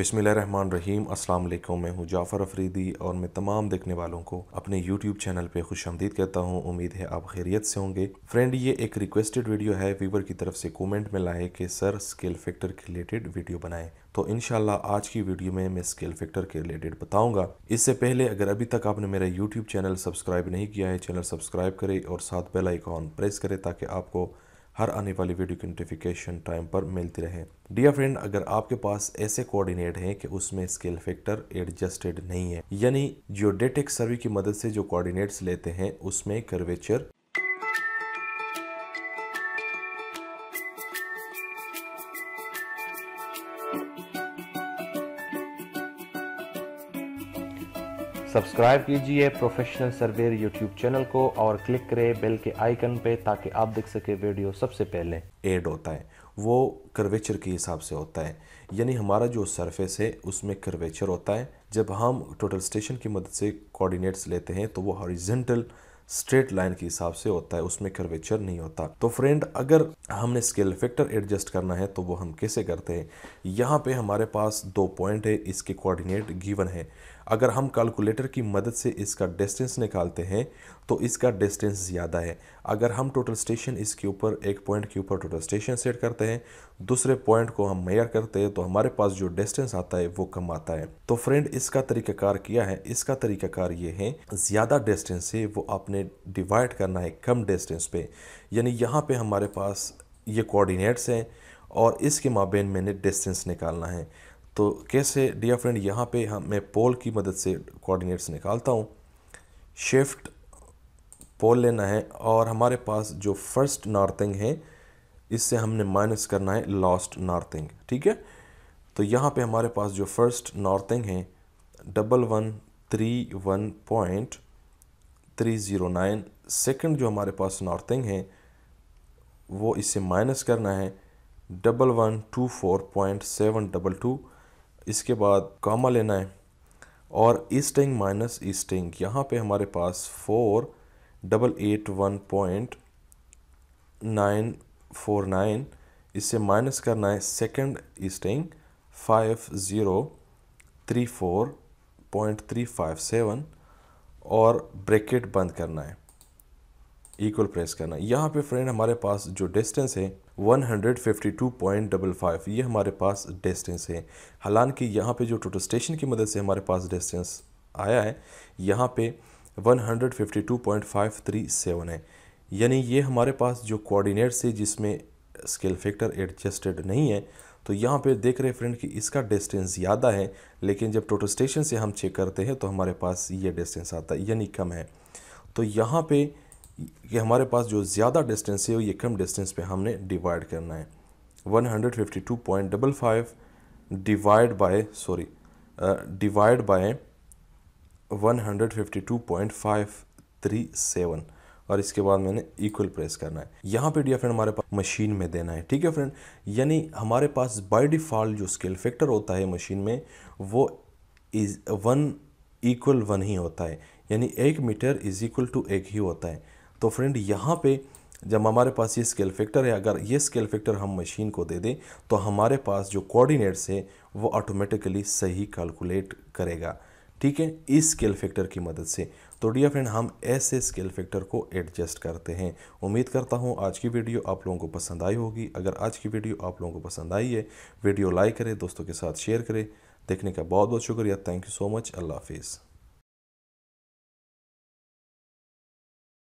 रहमान रहीम अस्सलाम वालेकुम मैं हूँ जाफ़र अफरीदी और मैं तमाम देखने वालों को अपने YouTube चैनल पे खुश आमदीद कहता हूँ उम्मीद है आप खैरियत से होंगे फ्रेंड ये एक रिक्वेस्टेड वीडियो है व्यूवर की तरफ से कमेंट में लाए कि सर स्केल फैक्टर के रिलेटेड वीडियो बनाएं तो इन आज की वीडियो में मैं स्केल फैक्टर के रिलेटेड बताऊंगा इससे पहले अगर अभी तक आपने मेरा यूट्यूब चैनल सब्सक्राइब नहीं किया है चैनल सब्सक्राइब करें और साथ बेलाइकॉन प्रेस करें ताकि आपको हर आने वाली वीडियो की नोटिफिकेशन टाइम पर मिलती रहे डियर फ्रेंड अगर आपके पास ऐसे कोऑर्डिनेट हैं कि उसमें स्केल फैक्टर एडजस्टेड नहीं है यानी जियोडेटिक सर्वे की मदद से जो कोऑर्डिनेट्स लेते हैं उसमें कर्वेचर सब्सक्राइब कीजिए प्रोफेशनल सर्वेयर यूट्यूब चैनल को और क्लिक करें बेल के आइकन पे ताकि आप देख सके वीडियो सबसे पहले एड होता है वो कर्वेचर के हिसाब से होता है यानी हमारा जो सरफेस है उसमें कर्वेचर होता है जब हम टोटल स्टेशन की मदद से कोऑर्डिनेट्स लेते हैं तो वो हॉरिजेंटल स्ट्रेट लाइन के हिसाब से होता है उसमें कर्वेचर नहीं होता तो फ्रेंड अगर हमने स्केल फैक्टर एडजस्ट करना है तो वो हम कैसे करते हैं यहाँ पे हमारे पास दो पॉइंट है इसके कोऑर्डिनेट गिवन है अगर हम कैलकुलेटर की मदद से इसका डिस्टेंस निकालते हैं तो इसका डिस्टेंस ज़्यादा है अगर हम टोटल स्टेशन इसके ऊपर एक पॉइंट के ऊपर टोटल स्टेशन सेट करते हैं दूसरे पॉइंट को हम मेयर करते हैं तो हमारे पास जो डिस्टेंस आता है वो कम आता है तो फ्रेंड इसका तरीकाकार किया है इसका तरीकाकार ये है ज़्यादा डिस्टेंस से वो आपने डिवाइड करना है कम डिस्टेंस पे यानी यहाँ पर हमारे पास ये कोऑर्डिनेट्स हैं और इसके माबेन मैंने डिस्टेंस निकालना है तो कैसे डियर फ्रेंड यहाँ पे हम मैं पोल की मदद से कोऑर्डिनेट्स निकालता हूँ शिफ्ट पोल लेना है और हमारे पास जो फर्स्ट नॉर्थिंग है इससे हमने माइनस करना है लॉस्ट नॉर्थिंग ठीक है तो यहाँ पे हमारे पास जो फर्स्ट नॉर्थिंग है double one three one point three zero nine second जो हमारे पास नॉर्थिंग है वो इससे माइनस करना है double one two four point seven double two इसके बाद कामा लेना है और ईस्टिंग माइनस ईस्टिंग यहाँ पे हमारे पास four double eight one point nine four nine इससे माइनस करना है second easting five zero three four point three five seven और ब्रैकेट बंद करना है इक्वल प्रेस करना है यहाँ पे फ्रेंड हमारे पास जो डिस्टेंस है 152.55 ये हमारे पास डिस्टेंस है हालांकि यहाँ पे जो टोटल की मदद से हमारे पास डिस्टेंस आया है यहाँ पे 152.537 है यानी ये हमारे पास जो कोऑर्डिनेट है जिसमें स्केल फैक्टर एडजस्टेड नहीं है तो यहाँ पे देख रहे फ्रेंड कि इसका डिस्टेंस ज़्यादा है लेकिन जब टोटल स्टेशन से हम चेक करते हैं तो हमारे पास ये डिस्टेंस आता है यानी कम है तो यहाँ पर कि हमारे पास जो ज़्यादा डिस्टेंस है वो ये कम डिस्टेंस पे हमने डिवाइड करना है 152.55 divide by sorry divide by 152.537 और इसके बाद मैंने इक्वल प्रेस करना है यहाँ पे डियर फ्रेंड हमारे पास मशीन में देना है ठीक है फ्रेंड यानी हमारे पास बाय डिफ़ॉल्ट जो स्केल फैक्टर होता है मशीन में वो इज़ वन इक्वल वन ही होता है यानी एक मीटर इज़ इक्वल टू एक ही होता है तो फ्रेंड यहाँ पे जब हमारे पास ये स्केल फैक्टर है अगर ये स्केल फैक्टर हम मशीन को दे दें तो हमारे पास जो कोऑर्डिनेट्स है वो ऑटोमेटिकली सही कैलकुलेट करेगा ठीक है इस स्केल फैक्टर की मदद से तो डियर फ्रेंड हम ऐसे स्केल फैक्टर को एडजस्ट करते हैं उम्मीद करता हूँ आज की वीडियो आप लोगों को पसंद आई होगी अगर आज की वीडियो आप लोगों को पसंद आई है वीडियो लाइक करें दोस्तों के साथ शेयर करें देखने का बहुत बहुत शुक्रिया थैंक यू सो मच अल्लाह हाफिज़